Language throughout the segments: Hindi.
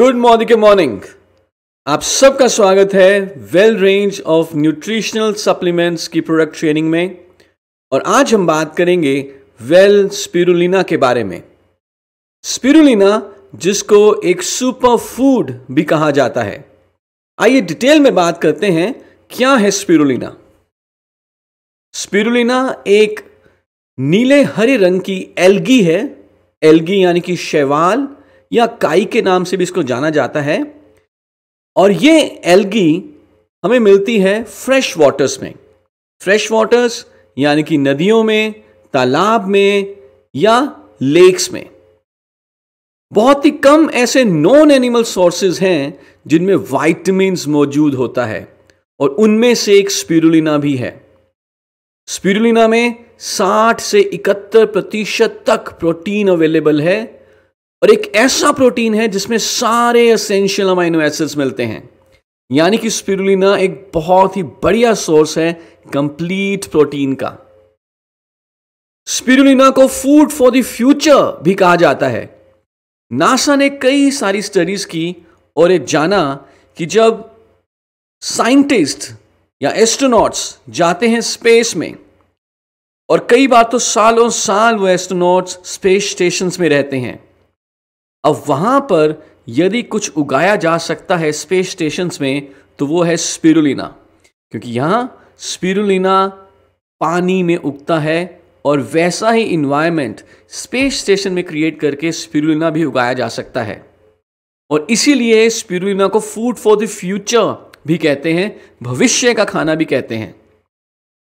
गुड मॉर्निंग गुड मॉर्निंग आप सबका स्वागत है well range of nutritional supplements की प्रोडक्ट ट्रेनिंग में और आज हम बात करेंगे वेल स्पिरुलिना के बारे में स्पिरुलिना जिसको एक सुपर फूड भी कहा जाता है आइए डिटेल में बात करते हैं क्या है स्पिरुलिना स्पिरुलिना एक नीले हरे रंग की एल्गी है एल्गी यानी कि शैवाल या काई के नाम से भी इसको जाना जाता है और ये एल्गी हमें मिलती है फ्रेश वाटर्स में फ्रेश वाटर्स यानी कि नदियों में तालाब में या लेक्स में बहुत ही कम ऐसे नॉन एनिमल सोर्सेज हैं जिनमें वाइटमिन मौजूद होता है और उनमें से एक स्पिरुलिना भी है स्पिरुलिना में 60 से 71 प्रतिशत तक प्रोटीन अवेलेबल है और एक ऐसा प्रोटीन है जिसमें सारे असेंशियल अमाइनो एसिड्स मिलते हैं यानी कि स्पिरुलिना एक बहुत ही बढ़िया सोर्स है कंप्लीट प्रोटीन का स्पिरुलिना को फूड फॉर द फ्यूचर भी कहा जाता है नासा ने कई सारी स्टडीज की और ये जाना कि जब साइंटिस्ट या एस्ट्रोनॉट्स जाते हैं स्पेस में और कई बार तो सालों साल वो एस्ट्रोनॉट्स स्पेस स्टेशन में रहते हैं अब वहाँ पर यदि कुछ उगाया जा सकता है स्पेस स्टेशन में तो वो है स्पिरुलिना क्योंकि यहाँ स्पिरुलिना पानी में उगता है और वैसा ही इन्वायरमेंट स्पेस स्टेशन में क्रिएट करके स्पिरुलिना भी उगाया जा सकता है और इसीलिए स्पिरुलिना को फूड फॉर द फ्यूचर भी कहते हैं भविष्य का खाना भी कहते हैं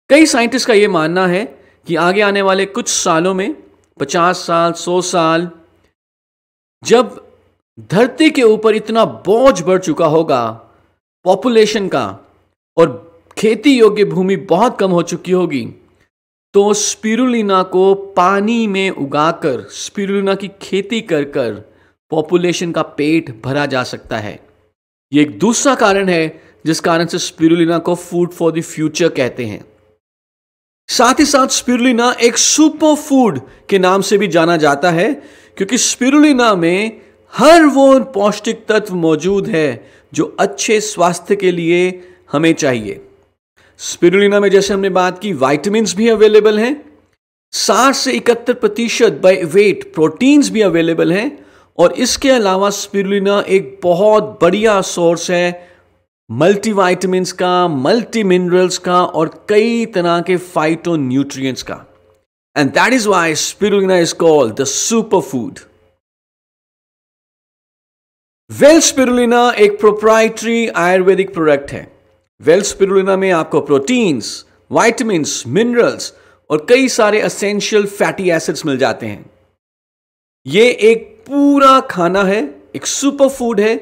कई साइंटिस्ट का ये मानना है कि आगे आने वाले कुछ सालों में 50 साल 100 साल जब धरती के ऊपर इतना बोझ बढ़ चुका होगा पॉपुलेशन का और खेती योग्य भूमि बहुत कम हो चुकी होगी तो स्पिरुलिना को पानी में उगाकर स्पिरुलिना की खेती कर कर पॉपुलेशन का पेट भरा जा सकता है ये एक दूसरा कारण है जिस कारण से स्पिरुलिना को फूड फॉर द फ्यूचर कहते हैं साथ ही साथ स्पिरुलिना एक सुपर फूड के नाम से भी जाना जाता है क्योंकि स्पिरुलिना में हर वो पौष्टिक तत्व मौजूद है जो अच्छे स्वास्थ्य के लिए हमें चाहिए स्पिरुलिना में जैसे हमने बात की वाइटमिन भी अवेलेबल हैं साठ से इकहत्तर प्रतिशत बाई वेट प्रोटीन्स भी अवेलेबल हैं और इसके अलावा स्पिरुलिना एक बहुत बढ़िया सोर्स है वाइटमिन का मल्टी मिनरल्स का और कई तरह के फाइटो न्यूट्रिएंट्स का and that is why spirulina is called the super food well spirulina एक प्रोप्राइटरी आयुर्वेदिक प्रोडक्ट है वेल स्पिरुलिना में आपको प्रोटीन्स वाइटमिन्स मिनरल्स और कई सारे असेंशियल फैटी एसिड्स मिल जाते हैं ये एक पूरा खाना है एक सुपर फूड है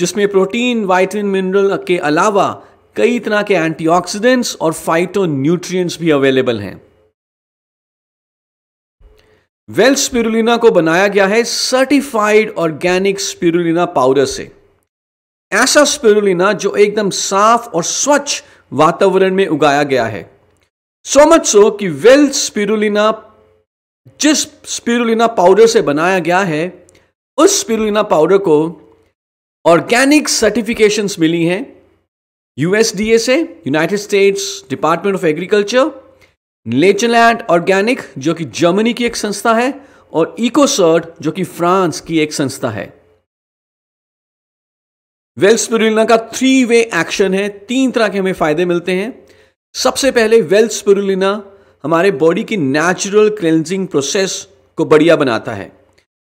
जिसमें प्रोटीन वाइटमिन मिनरल के अलावा कई तरह के एंटीऑक्सीडेंट्स और फाइटो न्यूट्रिएंट्स भी अवेलेबल हैं वेल्स स्पिरुलिना को बनाया गया है सर्टिफाइड ऑर्गेनिक स्पिरुलिना पाउडर से ऐसा स्पिरुलिना जो एकदम साफ और स्वच्छ वातावरण में उगाया गया है सो मच सो कि वेल्थ स्पिरुलिना जिस स्पिरुलिना पाउडर से बनाया गया है उस स्पिरुलिना पाउडर को ऑर्गेनिक सर्टिफिकेशन मिली हैं यूएसडीए से United States Department of Agriculture Naturland organic जो कि जर्मनी की एक संस्था है और इकोसर्ट जो कि फ्रांस की एक संस्था है वेल्स स्पिरुलिना का थ्री वे एक्शन है तीन तरह के हमें फायदे मिलते हैं सबसे पहले वेल्स स्पिरुलिना हमारे बॉडी की नेचुरल क्लेंजिंग प्रोसेस को बढ़िया बनाता है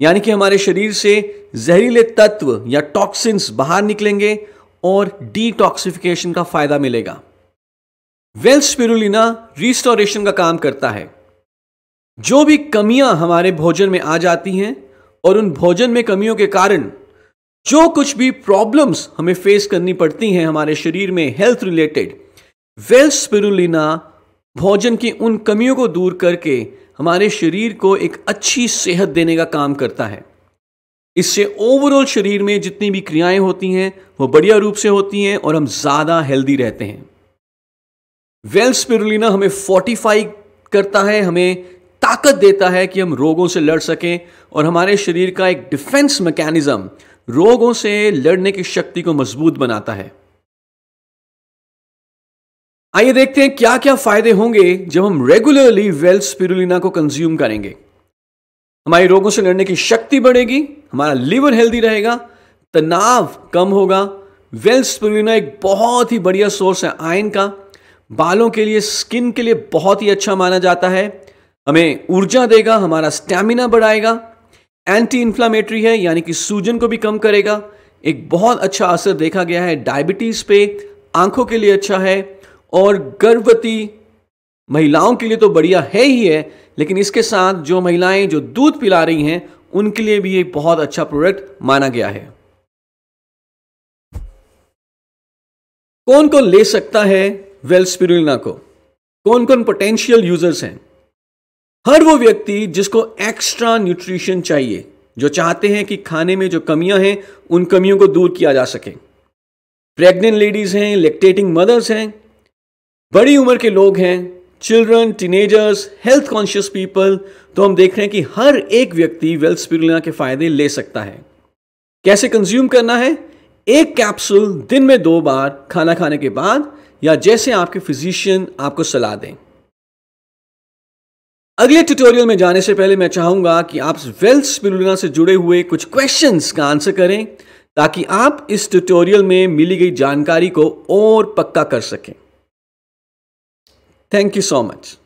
यानी कि हमारे शरीर से जहरीले तत्व या टॉक्सिन्स बाहर निकलेंगे और डिटॉक्सिफिकेशन का फायदा मिलेगा वेल स्पिरुलिना रिस्टोरेशन का काम करता है जो भी कमियां हमारे भोजन में आ जाती हैं और उन भोजन में कमियों के कारण जो कुछ भी प्रॉब्लम्स हमें फेस करनी पड़ती हैं हमारे शरीर में हेल्थ रिलेटेड वेल स्पिरुलिना भोजन की उन कमियों को दूर करके हमारे शरीर को एक अच्छी सेहत देने का काम करता है इससे ओवरऑल शरीर में जितनी भी क्रियाएं होती हैं वो बढ़िया रूप से होती हैं और हम ज़्यादा हेल्दी रहते हैं वेल स्पिरुलिना हमें फोर्टिफाई करता है हमें ताकत देता है कि हम रोगों से लड़ सकें और हमारे शरीर का एक डिफेंस मैकेनिज़्म रोगों से लड़ने की शक्ति को मजबूत बनाता है आइए देखते हैं क्या क्या फायदे होंगे जब हम रेगुलरली वेल स्पिरुलिना को कंज्यूम करेंगे हमारी रोगों से लड़ने की शक्ति बढ़ेगी हमारा लीवर हेल्दी रहेगा तनाव कम होगा वेल स्पिरुलिना एक बहुत ही बढ़िया सोर्स है आयन का बालों के लिए स्किन के लिए बहुत ही अच्छा माना जाता है हमें ऊर्जा देगा हमारा स्टैमिना बढ़ाएगा एंटी इन्फ्लामेटरी है यानी कि सूजन को भी कम करेगा एक बहुत अच्छा असर देखा गया है डायबिटीज़ पे आंखों के लिए अच्छा है और गर्भवती महिलाओं के लिए तो बढ़िया है ही है लेकिन इसके साथ जो महिलाएं जो दूध पिला रही हैं उनके लिए भी ये बहुत अच्छा प्रोडक्ट माना गया है कौन कौन ले सकता है वेल स्पिरुलिना को कौन कौन पोटेंशियल यूजर्स हैं हर वो व्यक्ति जिसको एक्स्ट्रा न्यूट्रिशन चाहिए जो चाहते हैं कि खाने में जो कमियां हैं उन कमियों को दूर किया जा सके प्रेग्नेंट लेडीज हैं लेक्टेटिंग मदर्स हैं बड़ी उम्र के लोग हैं children teenagers health conscious people तो हम देख रहे हैं कि हर एक व्यक्ति वेल्थ स्पिरुलिना के फायदे ले सकता है कैसे कंज्यूम करना है एक कैप्सूल दिन में दो बार खाना खाने के बाद या जैसे आपके फिजिशियन आपको सलाह दें अगले ट्यूटोरियल में जाने से पहले मैं चाहूंगा कि आप वेल्थ स्पिरुलिना से जुड़े हुए कुछ क्वेश्चंस का आंसर करें ताकि आप इस ट्यूटोरियल में मिली गई जानकारी को और पक्का कर सकें Thank you so much.